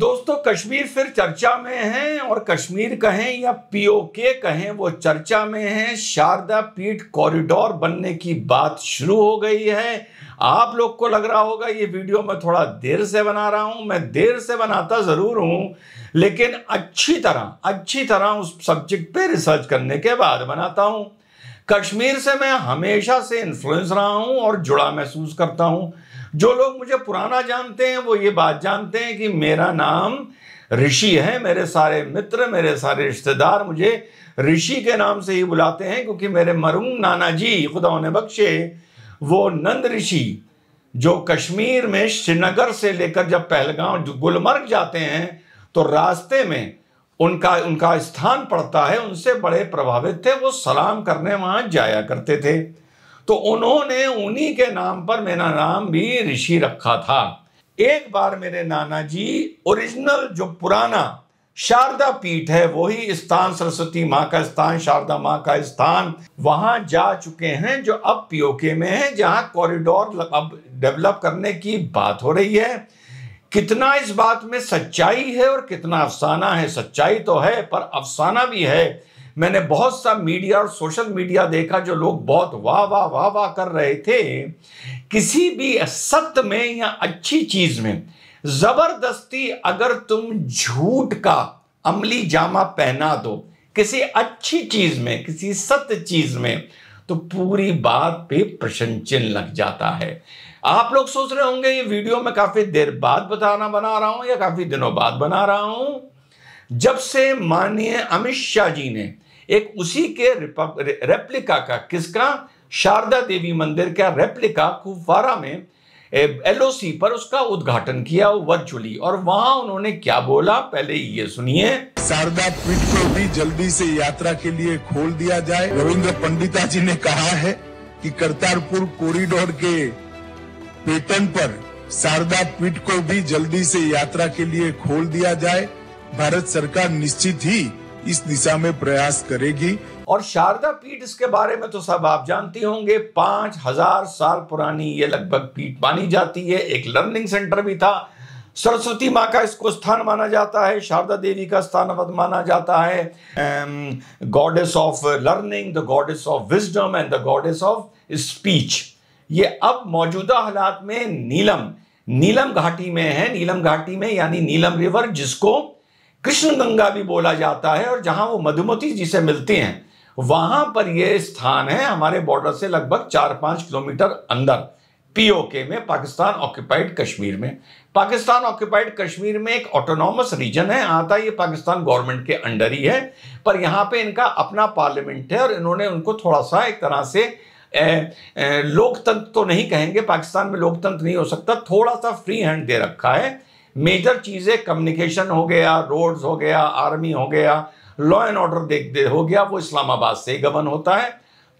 दोस्तों कश्मीर फिर चर्चा में है और कश्मीर कहें या पीओके कहें वो चर्चा में है शारदा पीठ कॉरिडोर बनने की बात शुरू हो गई है आप लोग को लग रहा होगा ये वीडियो मैं थोड़ा देर से बना रहा हूं मैं देर से बनाता ज़रूर हूं लेकिन अच्छी तरह अच्छी तरह उस सब्जेक्ट पे रिसर्च करने के बाद बनाता हूं कश्मीर से मैं हमेशा से इन्फ्लुएंस रहा हूं और जुड़ा महसूस करता हूं जो लोग मुझे पुराना जानते हैं वो ये बात जानते हैं कि मेरा नाम ऋषि है मेरे सारे मित्र मेरे सारे रिश्तेदार मुझे ऋषि के नाम से ही बुलाते हैं क्योंकि मेरे मरूम नाना जी खुदा उन्हें बख्शे वो नंद ऋषि जो कश्मीर में श्रीनगर से लेकर जब पहलगाम गुलमर्ग जाते हैं तो रास्ते में उनका उनका स्थान पड़ता है उनसे बड़े प्रभावित थे वो सलाम करने वहाँ जाया करते थे तो उन्होंने उन्हीं के नाम पर मेरा नाम भी ऋषि रखा था एक बार मेरे नाना जी ओरिजिनल जो पुराना शारदा पीठ है वही स्थान सरस्वती माँ का स्थान शारदा माँ का स्थान वहां जा चुके हैं जो अब पीओके में है जहां कॉरिडोर अब डेवलप करने की बात हो रही है कितना इस बात में सच्चाई है और कितना अफसाना है सच्चाई तो है पर अफसाना भी है मैंने बहुत सा मीडिया और सोशल मीडिया देखा जो लोग बहुत वाह वाह वाह वाह कर रहे थे किसी भी सत्य में या अच्छी चीज में जबरदस्ती अगर तुम झूठ का अमली जामा पहना दो किसी अच्छी चीज में किसी सत्य चीज में तो पूरी बात पे प्रश्न चिन्ह लग जाता है आप लोग सोच रहे होंगे ये वीडियो में काफी देर बाद बताना बना रहा हूं या काफी दिनों बाद बना रहा हूं जब से माननीय अमित शाह जी ने एक उसी के रेप्लिका का किसका शारदा देवी मंदिर का रेप्लिका कुफवारा में एलओसी पर उसका उद्घाटन किया वर्चुअली और वहां उन्होंने क्या बोला पहले ये सुनिए शारदा पीठ को भी जल्दी से यात्रा के लिए खोल दिया जाए रविंद्र पंडिता जी ने कहा है कि करतारपुर कॉरिडोर के पेटन पर शारदा पीठ को भी जल्दी से यात्रा के लिए खोल दिया जाए भारत सरकार निश्चित ही इस दिशा में प्रयास करेगी और शारदा पीठ इसके बारे में तो सब आप जानती होंगे पांच हजार साल पुरानी ये लगभग पीठ मानी जाती है एक लर्निंग सेंटर भी था सरस्वती माँ का इसको स्थान माना जाता है शारदा देवी का स्थान माना जाता है goddess of learning the goddess of wisdom and the goddess of speech ये अब मौजूदा हालात में नीलम नीलम घाटी में है नीलम घाटी में यानी नीलम रिवर जिसको कृष्ण गंगा भी बोला जाता है और जहां वो मधुमती जी से मिलती हैं वहां पर ये स्थान है हमारे बॉर्डर से लगभग चार पाँच किलोमीटर अंदर पीओके में पाकिस्तान ऑक्यूपाइड कश्मीर में पाकिस्तान ऑक्यूपाइड कश्मीर में एक ऑटोनॉमस रीजन है आता ये पाकिस्तान गवर्नमेंट के अंडर ही है पर यहाँ पे इनका अपना पार्लियामेंट है और इन्होंने उनको थोड़ा सा एक तरह से लोकतंत्र तो नहीं कहेंगे पाकिस्तान में लोकतंत्र नहीं हो सकता थोड़ा सा फ्री हैंड दे रखा है मेजर चीज़ें कम्युनिकेशन हो गया रोड्स हो गया आर्मी हो गया लॉ एंड ऑर्डर देख हो गया वो इस्लामाबाद से गवर्न होता है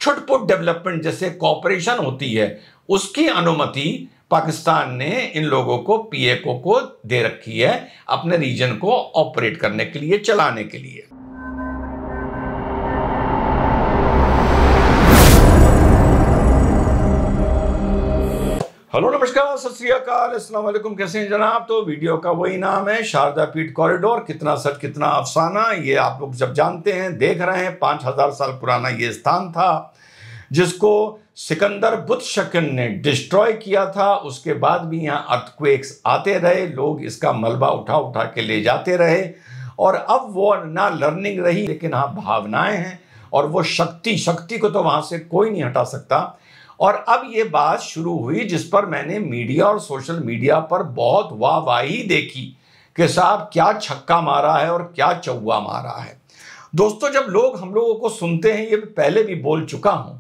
छुटपुट डेवलपमेंट जैसे कॉपरेशन होती है उसकी अनुमति पाकिस्तान ने इन लोगों को पीएको को दे रखी है अपने रीजन को ऑपरेट करने के लिए चलाने के लिए हेलो नमस्कार सत श्रीकाल असलम कैसे हैं जनाब तो वीडियो का वही नाम है शारदा पीठ कॉरिडोर कितना सच कितना अफसाना ये आप लोग जब जानते हैं देख रहे हैं पाँच हज़ार साल पुराना ये स्थान था जिसको सिकंदर बुद्ध शकन ने डिस्ट्रॉय किया था उसके बाद भी यहाँ अर्थक्वेक्स आते रहे लोग इसका मलबा उठा उठा के ले जाते रहे और अब वो ना लर्निंग रही लेकिन हाँ भावनाएँ हैं और वो शक्ति शक्ति को तो वहाँ से कोई नहीं हटा सकता और अब ये बात शुरू हुई जिस पर मैंने मीडिया और सोशल मीडिया पर बहुत वाहवाही देखी कि साहब क्या छक्का मारा है और क्या चौवा मारा है दोस्तों जब लोग हम लोगों को सुनते हैं ये पहले भी बोल चुका हूं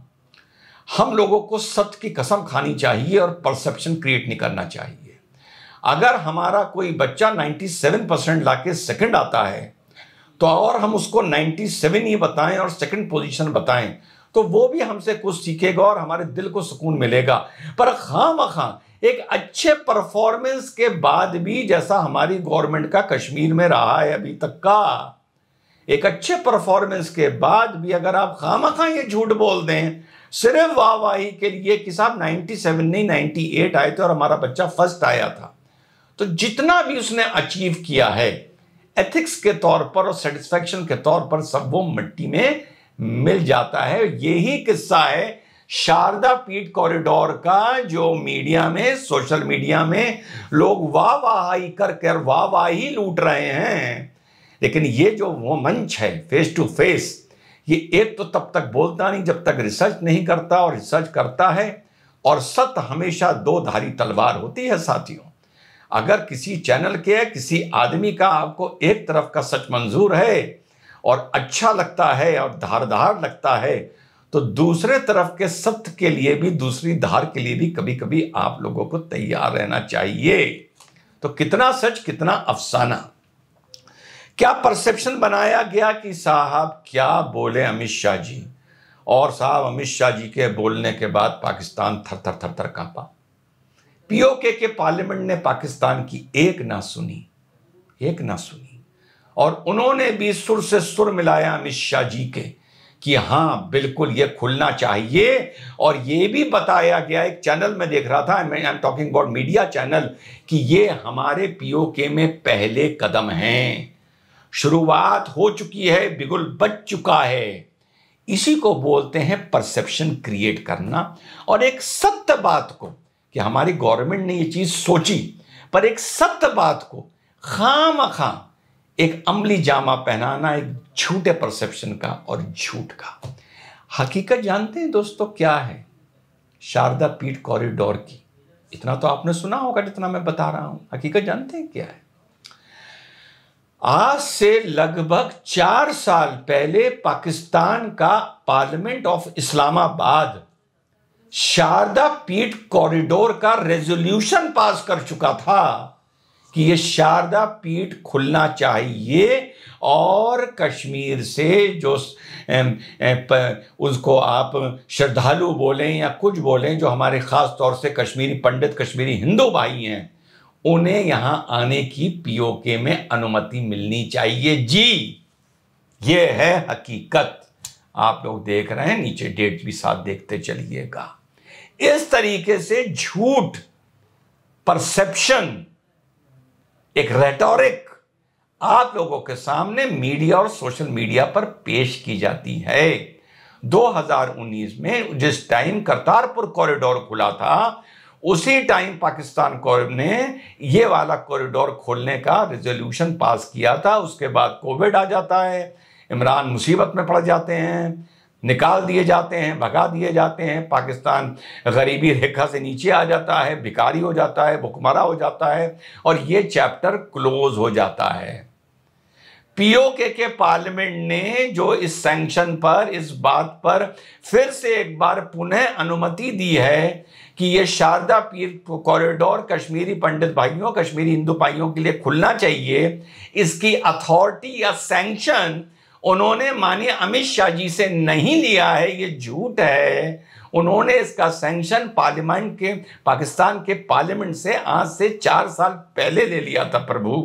हम लोगों को सत्य की कसम खानी चाहिए और परसेप्शन क्रिएट नहीं करना चाहिए अगर हमारा कोई बच्चा 97 परसेंट ला के सेकेंड आता है तो और हम उसको 97 ही बताएं और सेकंड पोजीशन बताएं तो वो भी हमसे कुछ सीखेगा और हमारे दिल को सुकून मिलेगा पर खाम खां एक अच्छे परफॉर्मेंस के बाद भी जैसा हमारी गवर्नमेंट का कश्मीर में रहा है अभी तक का एक अच्छे परफॉर्मेंस के बाद भी अगर आप खाम खां ये झूठ बोल दें सिर्फ वाहवाही के लिए कि साहब 97 नहीं 98 आए थे और हमारा बच्चा फर्स्ट आया था तो जितना भी उसने अचीव किया है एथिक्स के तौर पर और सेटिस्फेक्शन के तौर पर सब वो मिट्टी में मिल जाता है यही किस्सा है शारदा पीठ कॉरिडोर का जो मीडिया में सोशल मीडिया में लोग वाह वाह कर कर वाह ही लूट रहे हैं लेकिन ये जो वो मंच है फेस टू फेस ये एक तो तब तक बोलता नहीं जब तक रिसर्च नहीं करता और रिसर्च करता है और सत्य हमेशा दो धारी तलवार होती है साथियों अगर किसी चैनल के किसी आदमी का आपको एक तरफ का सच मंजूर है और अच्छा लगता है और धारधार लगता है तो दूसरे तरफ के सत्य के लिए भी दूसरी धार के लिए भी कभी कभी आप लोगों को तैयार रहना चाहिए तो कितना सच कितना अफसाना क्या परसेप्शन बनाया गया कि साहब क्या बोले अमित शाह जी और साहब अमित शाह जी के बोलने के बाद पाकिस्तान थर थर थर थर कांपा पीओके के पार्लियामेंट ने पाकिस्तान की एक ना सुनी एक ना सुनी और उन्होंने भी सुर से सुर मिलाया अमित शाह जी के कि हाँ बिल्कुल ये खुलना चाहिए और ये भी बताया गया एक चैनल में देख रहा था I am talking about media channel कि ये हमारे पीओके में पहले कदम हैं शुरुआत हो चुकी है बिगुल बच चुका है इसी को बोलते हैं परसेप्शन क्रिएट करना और एक सत्य बात को कि हमारी गवर्नमेंट ने ये चीज़ सोची पर एक सत्य बात को खाम खाम एक अमली जामा पहनाना एक झूठे परसेप्शन का और झूठ का हकीकत जानते हैं दोस्तों क्या है शारदा पीठ कॉरिडोर की इतना तो आपने सुना होगा जितना मैं बता रहा हूं हकीकत जानते हैं क्या है आज से लगभग चार साल पहले पाकिस्तान का पार्लियामेंट ऑफ इस्लामाबाद शारदा पीठ कॉरिडोर का रेजोल्यूशन पास कर चुका था कि ये शारदा पीठ खुलना चाहिए और कश्मीर से जो उसको आप श्रद्धालु बोलें या कुछ बोलें जो हमारे ख़ास तौर से कश्मीरी पंडित कश्मीरी हिंदू भाई हैं उन्हें यहाँ आने की पीओके में अनुमति मिलनी चाहिए जी ये है हकीकत आप लोग देख रहे हैं नीचे डेट भी साथ देखते चलिएगा इस तरीके से झूठ परसेप्शन एक रेटोरिक आप लोगों के सामने मीडिया और सोशल मीडिया पर पेश की जाती है 2019 में जिस टाइम करतारपुर कॉरिडोर खुला था उसी टाइम पाकिस्तान ने ये वाला कॉरिडोर खोलने का रेजोल्यूशन पास किया था उसके बाद कोविड आ जाता है इमरान मुसीबत में पड़ जाते हैं निकाल दिए जाते हैं भगा दिए जाते हैं पाकिस्तान गरीबी रेखा से नीचे आ जाता है भिकारी हो जाता है भुखमरा हो जाता है और ये चैप्टर क्लोज हो जाता है पीओके के पार्लियामेंट ने जो इस सैंक्शन पर इस बात पर फिर से एक बार पुनः अनुमति दी है कि ये शारदा पीर कॉरिडोर कश्मीरी पंडित भाइयों कश्मीरी हिंदू भाइयों के लिए खुलना चाहिए इसकी अथॉरिटी या सैंक्शन उन्होंने माननीय अमित शाह जी से नहीं लिया है ये झूठ है उन्होंने इसका सेंक्शन पार्लियामेंट के पाकिस्तान के पार्लियामेंट से आज से चार साल पहले ले लिया था प्रभु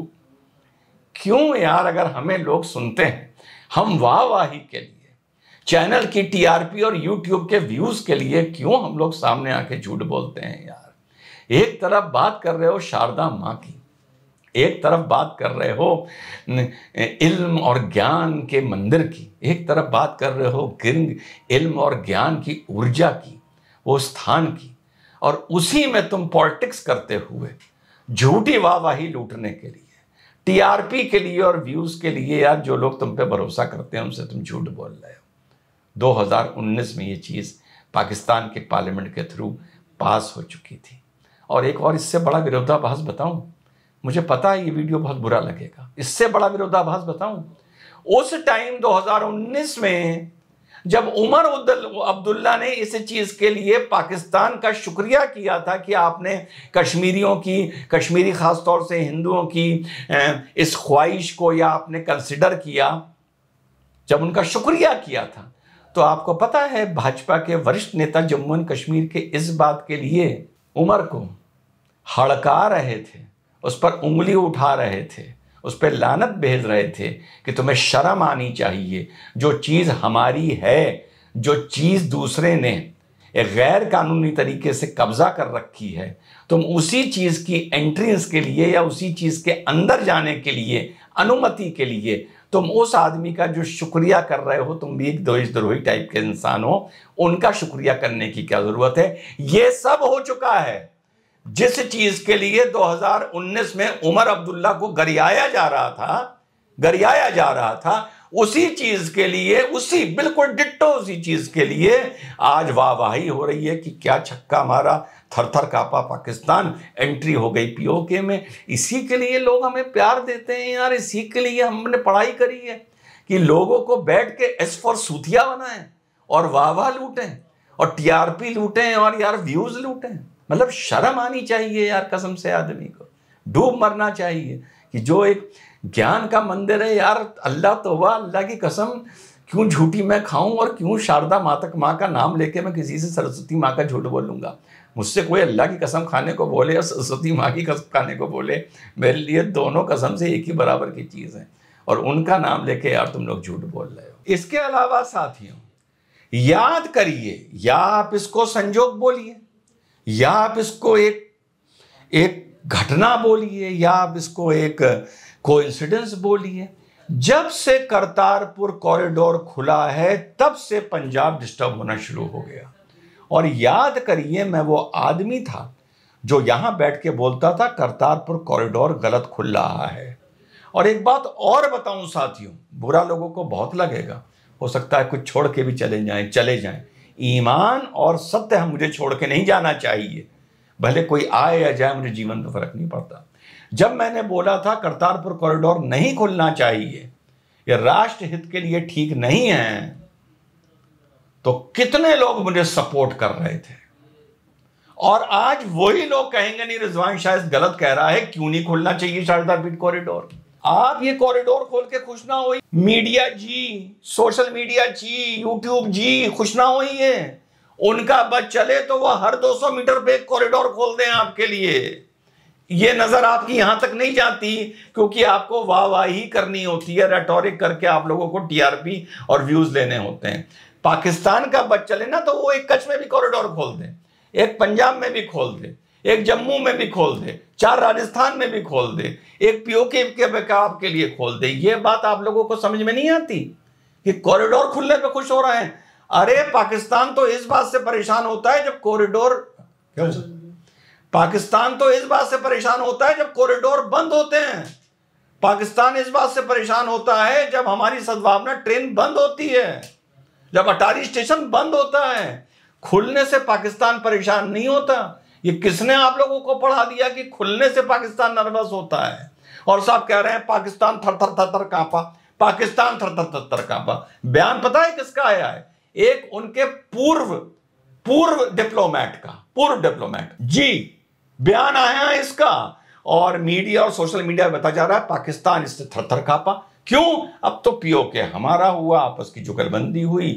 क्यों यार अगर हमें लोग सुनते हैं हम वाह वाही के लिए चैनल की टीआरपी और यूट्यूब के व्यूज के लिए क्यों हम लोग सामने आके झूठ बोलते हैं यार एक तरफ बात कर रहे हो शारदा माँ की एक तरफ बात कर रहे हो इल्म और ज्ञान के मंदिर की एक तरफ बात कर रहे हो गिरंग इल्म और ज्ञान की ऊर्जा की वो स्थान की और उसी में तुम पॉलिटिक्स करते हुए झूठी वाहवाही लूटने के लिए टीआरपी के लिए और व्यूज के लिए यार जो लोग तुम पे भरोसा करते हैं उनसे तुम झूठ बोल रहे हो 2019 में ये चीज़ पाकिस्तान के पार्लियामेंट के थ्रू पास हो चुकी थी और एक और इससे बड़ा विरोधाभास बताऊं मुझे पता है ये वीडियो बहुत बुरा लगेगा इससे बड़ा विरोधाभास बताऊं उस टाइम 2019 में जब उमर अब्दुल्ला ने इस चीज के लिए पाकिस्तान का शुक्रिया किया था कि आपने कश्मीरियों की कश्मीरी खासतौर से हिंदुओं की इस ख्वाहिश को या आपने कंसिडर किया जब उनका शुक्रिया किया था तो आपको पता है भाजपा के वरिष्ठ नेता जम्मू एंड कश्मीर के इस बात के लिए उमर को हड़का रहे थे उस पर उंगली उठा रहे थे उस पर लानत भेज रहे थे कि तुम्हें शर्म आनी चाहिए जो चीज़ हमारी है जो चीज़ दूसरे ने एक गैर कानूनी तरीके से कब्ज़ा कर रखी है तुम उसी चीज़ की एंट्रेंस के लिए या उसी चीज़ के अंदर जाने के लिए अनुमति के लिए तुम उस आदमी का जो शुक्रिया कर रहे हो तुम भी एक द्रोही टाइप के इंसान हो उनका शुक्रिया करने की क्या ज़रूरत है ये सब हो चुका है जिस चीज के लिए 2019 में उमर अब्दुल्ला को गरियाया जा रहा था गरियाया जा रहा था उसी चीज के लिए उसी बिल्कुल डिट्टो उसी चीज के लिए आज वाहवाही हो रही है कि क्या छक्का मारा थर थर कापा पाकिस्तान एंट्री हो गई पीओके में इसी के लिए लोग हमें प्यार देते हैं यार इसी के लिए हमने पढ़ाई करी है कि लोगों को बैठ के एस फॉर सूथिया बनाएं और वाह वाह लूटें और टीआरपी लूटें और यार व्यूज लूटें मतलब शर्म आनी चाहिए यार कसम से आदमी को डूब मरना चाहिए कि जो एक ज्ञान का मंदिर है यार अल्लाह तो वाह अल्लाह की कसम क्यों झूठी मैं खाऊं और क्यों शारदा मातक माँ का नाम लेके मैं किसी से सरस्वती माँ का झूठ बोलूँगा मुझसे कोई अल्लाह की कसम खाने को बोले और सरस्वती माँ की कसम खाने को बोले मेरे लिए दोनों कसम से एक ही बराबर की चीज़ है और उनका नाम लेके यार तुम लोग झूठ बोल रहे हो इसके अलावा साथियों याद करिए या आप इसको संजोग बोलिए या आप इसको एक एक घटना बोलिए या आप इसको एक कोइंसिडेंस बोलिए जब से करतारपुर कॉरिडोर खुला है तब से पंजाब डिस्टर्ब होना शुरू हो गया और याद करिए मैं वो आदमी था जो यहां बैठ के बोलता था करतारपुर कॉरिडोर गलत खुल रहा है और एक बात और बताऊं साथियों बुरा लोगों को बहुत लगेगा हो सकता है कुछ छोड़ के भी चले जाएं चले जाएं ईमान और सत्य हम मुझे छोड़ के नहीं जाना चाहिए भले कोई आए या जाए मुझे जीवन में फ़र्क नहीं पड़ता जब मैंने बोला था करतारपुर कॉरिडोर नहीं खुलना चाहिए यह राष्ट्र हित के लिए ठीक नहीं है तो कितने लोग मुझे सपोर्ट कर रहे थे और आज वही लोग कहेंगे नहीं रिजवान शाह गलत कह रहा है क्यों नहीं खुलना चाहिए शारदा पीठ कॉरिडोर आप ये कॉरिडोर खोल के खुश ना हो media ji social media ji YouTube ji खुश ना हो उनका बस चले तो वह हर 200 मीटर पे कॉरिडोर खोल दें आपके लिए ये नज़र आपकी यहां तक नहीं जाती क्योंकि आपको वाह वाही करनी होती है रेटोरिक करके आप लोगों को टीआरपी और व्यूज़ लेने होते हैं पाकिस्तान का बच चले ना तो वो एक कच्छ में भी कॉरिडोर खोल दें एक पंजाब में भी खोल दें एक जम्मू में भी खोल दे चार राजस्थान में भी खोल दे एक पीओके के आपके लिए खोल दे ये बात आप लोगों को समझ में नहीं आती कि कॉरिडोर खुलने पे खुश हो रहे हैं अरे पाकिस्तान तो इस बात से परेशान होता है जब कॉरिडोर पाकिस्तान तो इस बात से परेशान होता है जब कॉरिडोर बंद होते हैं पाकिस्तान इस बात से परेशान होता है जब हमारी सद्भावना ट्रेन बंद होती है जब अटारी स्टेशन बंद होता है खुलने से पाकिस्तान परेशान नहीं होता ये किसने आप लोगों को पढ़ा दिया कि खुलने से पाकिस्तान नर्वस होता है और साहब कह रहे हैं पाकिस्तान थर थर थर थर कांपा पाकिस्तान थर थर थर थर कांपा बयान पता है किसका आया है एक उनके पूर्व पूर्व डिप्लोमैट का पूर्व डिप्लोमैट जी बयान आया है इसका और मीडिया और सोशल मीडिया में बता जा रहा है पाकिस्तान इससे थर थर कांपा क्यों अब तो पीओ के हमारा हुआ आपस की जुगलबंदी हुई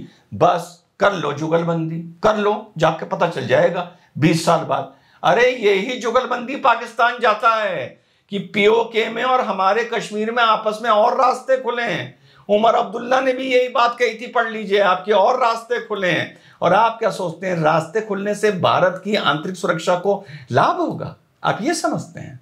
बस कर लो जुगलबंदी कर लो जाके पता चल जाएगा बीस साल बाद अरे यही जुगलबंदी पाकिस्तान जाता है कि पीओके में और हमारे कश्मीर में आपस में और रास्ते खुले हैं उमर अब्दुल्ला ने भी यही बात कही थी पढ़ लीजिए आपके और रास्ते खुले हैं और आप क्या सोचते हैं रास्ते खुलने से भारत की आंतरिक सुरक्षा को लाभ होगा आप ये समझते हैं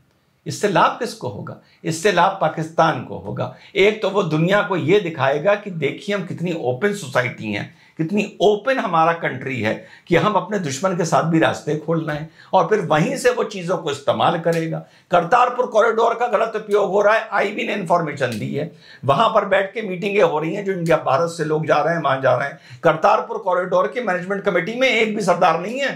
इससे लाभ किसको होगा इससे लाभ पाकिस्तान को होगा एक तो वो दुनिया को ये दिखाएगा कि देखिए हम कितनी ओपन सोसाइटी हैं कितनी ओपन हमारा कंट्री है कि हम अपने दुश्मन के साथ भी रास्ते खोलना है और फिर वहीं से वो चीज़ों को इस्तेमाल करेगा करतारपुर कॉरिडोर का गलत उपयोग हो रहा है आईबी ने इन्फॉर्मेशन दी है वहां पर बैठ के मीटिंगें हो रही हैं जो इंडिया भारत से लोग जा रहे हैं वहां जा रहे हैं करतारपुर कॉरिडोर की मैनेजमेंट कमेटी में एक भी सरदार नहीं है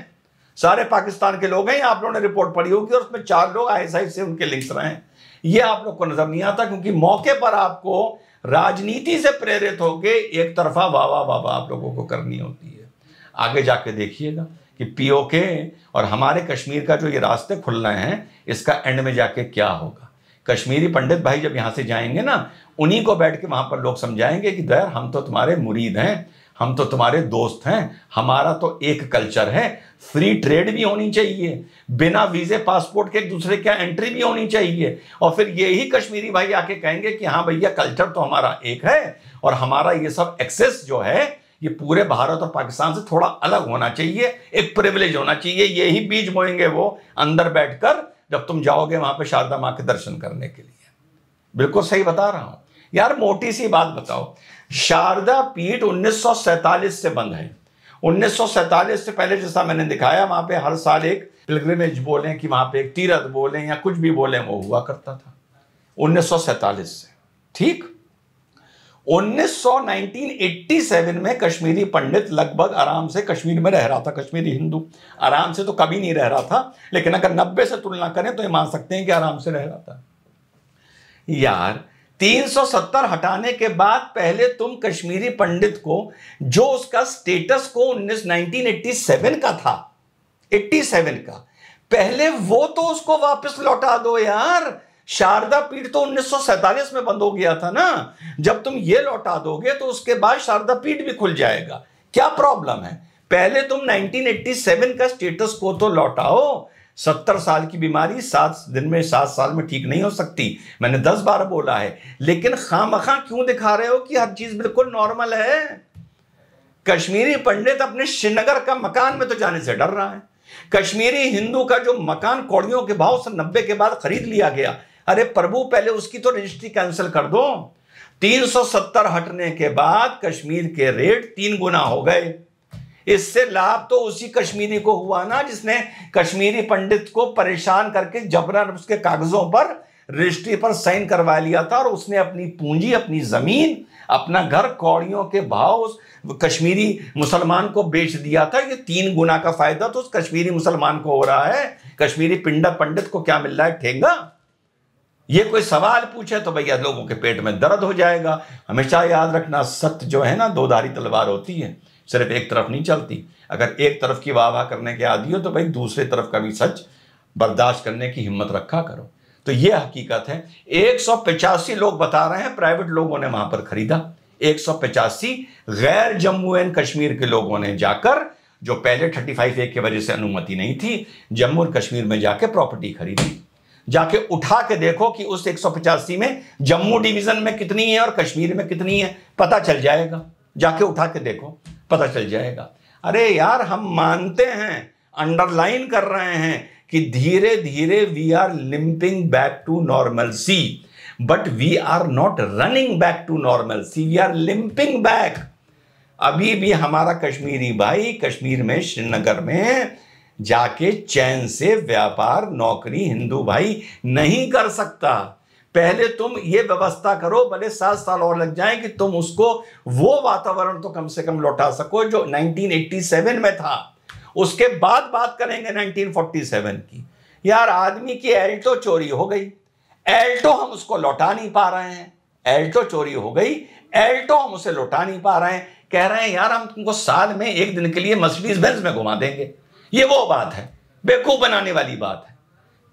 सारे पाकिस्तान के लोग हैं आप लोगों ने रिपोर्ट पढ़ी होगी और उसमें चार लोग आई से उनके लिंक्स रहे हैं ये आप लोग को नजर नहीं आता क्योंकि मौके पर आपको राजनीति से प्रेरित होके एक तरफा वाह वाह वाह वाह आप लोगों को करनी होती है आगे जाके देखिएगा कि पीओके और हमारे कश्मीर का जो ये रास्ते खुल रहे हैं इसका एंड में जाके क्या होगा कश्मीरी पंडित भाई जब यहां से जाएंगे ना उन्हीं को बैठ के वहां पर लोग समझाएंगे कि दया हम तो तुम्हारे मुरीद हैं हम तो तुम्हारे दोस्त हैं हमारा तो एक कल्चर है फ्री ट्रेड भी होनी चाहिए बिना वीजे पासपोर्ट के एक दूसरे के एंट्री भी होनी चाहिए और फिर यही कश्मीरी भाई आके कहेंगे कि हाँ भैया कल्चर तो हमारा एक है और हमारा ये सब एक्सेस जो है ये पूरे भारत और पाकिस्तान से थोड़ा अलग होना चाहिए एक प्रिविलेज होना चाहिए यही बीज बोएंगे वो अंदर बैठकर जब तुम जाओगे वहां पर शारदा माँ के दर्शन करने के लिए बिल्कुल सही बता रहा हूं यार मोटी सी बात बताओ शारदा पीठ 1947 से बंद है 1947 से पहले जैसा मैंने दिखाया वहां पे हर साल एक पिलग्रिमेज बोले कि वहां पे एक तीरथ बोले या कुछ भी बोले वो हुआ करता था 1947 से ठीक 1987 में कश्मीरी पंडित लगभग आराम से कश्मीर में रह रहा था कश्मीरी हिंदू आराम से तो कभी नहीं रह रहा था लेकिन अगर 90 से तुलना करें तो ये मान सकते हैं कि आराम से रह रहा था यार 370 हटाने के बाद पहले तुम कश्मीरी पंडित को जो उसका स्टेटस को उन्नीस 1987 का था 87 का पहले वो तो उसको वापस लौटा दो यार शारदा पीठ तो 1947 में बंद हो गया था ना जब तुम ये लौटा दोगे तो उसके बाद शारदा पीठ भी खुल जाएगा क्या प्रॉब्लम है पहले तुम 1987 का स्टेटस को तो लौटाओ सत्तर साल की बीमारी सात दिन में सात साल में ठीक नहीं हो सकती मैंने दस बार बोला है लेकिन खाम खां क्यों दिखा रहे हो कि हर चीज बिल्कुल नॉर्मल है कश्मीरी पंडित अपने श्रीनगर का मकान में तो जाने से डर रहा है कश्मीरी हिंदू का जो मकान कौड़ियों के भाव से नब्बे के बाद खरीद लिया गया अरे प्रभु पहले उसकी तो रजिस्ट्री कैंसिल कर दो 370 हटने के बाद कश्मीर के रेट तीन गुना हो गए इससे लाभ तो उसी कश्मीरी को हुआ ना जिसने कश्मीरी पंडित को परेशान करके जबरन उसके कागजों पर रजिस्ट्री पर साइन करवा लिया था और उसने अपनी पूंजी अपनी जमीन अपना घर कौड़ियों के भाव उस कश्मीरी मुसलमान को बेच दिया था ये तीन गुना का फायदा तो उस कश्मीरी मुसलमान को हो रहा है कश्मीरी पिंडा पंडित को क्या मिल रहा है ठेंगा ये कोई सवाल पूछे तो भैया लोगों के पेट में दर्द हो जाएगा हमेशा याद रखना सत्य जो है ना दोधारी तलवार होती है सिर्फ एक तरफ नहीं चलती अगर एक तरफ की वाह वाह करने के आदि हो तो भाई दूसरे तरफ का भी सच बर्दाश्त करने की हिम्मत रखा करो तो ये हकीकत है एक लोग बता रहे हैं प्राइवेट लोगों ने वहां पर खरीदा एक गैर जम्मू एंड कश्मीर के लोगों ने जाकर जो पहले थर्टी फाइव ए की वजह से अनुमति नहीं थी जम्मू और कश्मीर में जाके प्रॉपर्टी खरीदी जाके उठा के देखो कि उस एक में जम्मू डिवीजन में कितनी है और कश्मीर में कितनी है पता चल जाएगा जाके उठा के देखो पता चल जाएगा अरे यार हम मानते हैं अंडरलाइन कर रहे हैं कि धीरे धीरे we are limping back to normal see but we are not running back to normal see we are limping back अभी भी हमारा कश्मीरी भाई कश्मीर में श्रीनगर में जाके चैन से व्यापार नौकरी हिंदू भाई नहीं कर सकता पहले तुम ये व्यवस्था करो भले सात साल और लग जाए कि तुम उसको वो वातावरण तो कम से कम लौटा सको जो 1987 में था उसके बाद बात करेंगे 1947 की यार आदमी की एल्टो चोरी हो गई एल्टो हम उसको लौटा नहीं पा रहे हैं एल्टो चोरी हो गई एल्टो हम उसे लौटा नहीं पा रहे हैं कह रहे हैं यार हम तुमको साल में एक दिन के लिए मर्सिडीज में घुमा देंगे ये वो बात है बेकूफ बनाने वाली बात है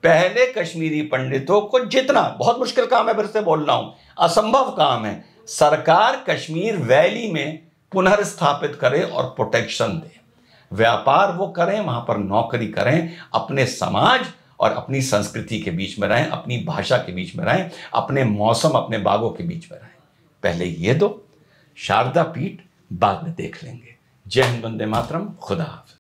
पहले कश्मीरी पंडितों को जितना बहुत मुश्किल काम है फिर से बोल रहा हूं असंभव काम है सरकार कश्मीर वैली में पुनर्स्थापित करे और प्रोटेक्शन दे व्यापार वो करें वहां पर नौकरी करें अपने समाज और अपनी संस्कृति के बीच में रहें अपनी भाषा के बीच में रहें अपने मौसम अपने बागों के बीच में रहें पहले ये दो शारदा पीठ बाद में देख लेंगे जय हिंद वंदे मातरम खुदा